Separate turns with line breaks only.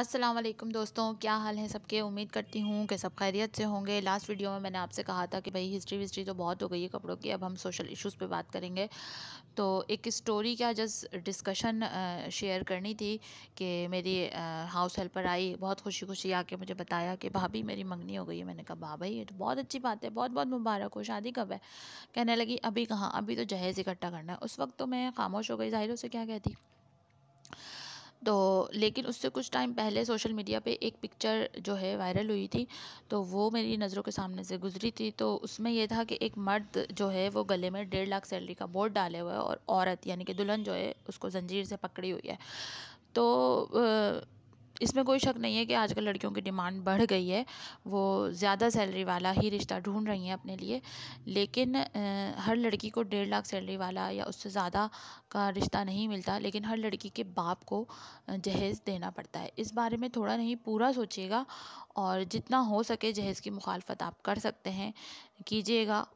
असलम दोस्तों क्या हाल है सबके उम्मीद करती हूँ कि सब खैरियत से होंगे लास्ट वीडियो में मैंने आपसे कहा था कि भाई हिस्ट्री विस्ट्री तो बहुत हो गई है कपड़ों की अब हम सोशल इश्यूज़ पे बात करेंगे तो एक स्टोरी का जस्ट डिस्कशन शेयर करनी थी कि मेरी हाउस हेल्पर आई बहुत खुशी खुशी आके मुझे बताया कि भाभी मेरी मंगनी हो गई है मैंने कहा भाभा ये तो बहुत अच्छी बात है बहुत बहुत मुबारक हो शादी कब है कहने लगी अभी कहाँ अभी तो जहेज़ इकट्ठा करना है उस वक्त तो मैं खामोश हो गई जाहिर से क्या कहती तो लेकिन उससे कुछ टाइम पहले सोशल मीडिया पे एक पिक्चर जो है वायरल हुई थी तो वो मेरी नज़रों के सामने से गुजरी थी तो उसमें यह था कि एक मर्द जो है वो गले में डेढ़ लाख सैलरी का बोर्ड डाले हुआ है और औरत यानी कि दुल्हन जो है उसको जंजीर से पकड़ी हुई है तो इसमें कोई शक नहीं है कि आजकल लड़कियों की डिमांड बढ़ गई है वो ज़्यादा सैलरी वाला ही रिश्ता ढूंढ रही हैं अपने लिए लेकिन हर लड़की को डेढ़ लाख सैलरी वाला या उससे ज़्यादा का रिश्ता नहीं मिलता लेकिन हर लड़की के बाप को जहेज़ देना पड़ता है इस बारे में थोड़ा नहीं पूरा सोचिएगा और जितना हो सके जहेज़ की मुखालफत आप कर सकते हैं कीजिएगा